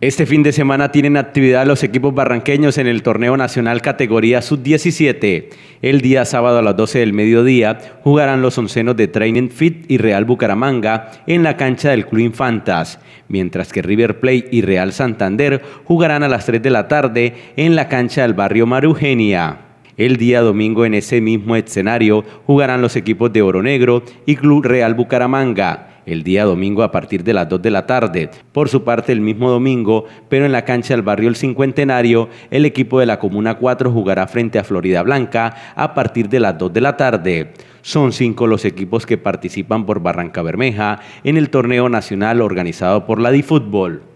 Este fin de semana tienen actividad los equipos barranqueños en el torneo nacional categoría sub-17. El día sábado a las 12 del mediodía jugarán los oncenos de Training Fit y Real Bucaramanga en la cancha del Club Infantas, mientras que River Plate y Real Santander jugarán a las 3 de la tarde en la cancha del barrio Marugenia. El día domingo en ese mismo escenario jugarán los equipos de Oro Negro y Club Real Bucaramanga el día domingo a partir de las 2 de la tarde. Por su parte, el mismo domingo, pero en la cancha del barrio El Cincuentenario, el equipo de la Comuna 4 jugará frente a Florida Blanca a partir de las 2 de la tarde. Son cinco los equipos que participan por Barranca Bermeja en el torneo nacional organizado por la DiFútbol.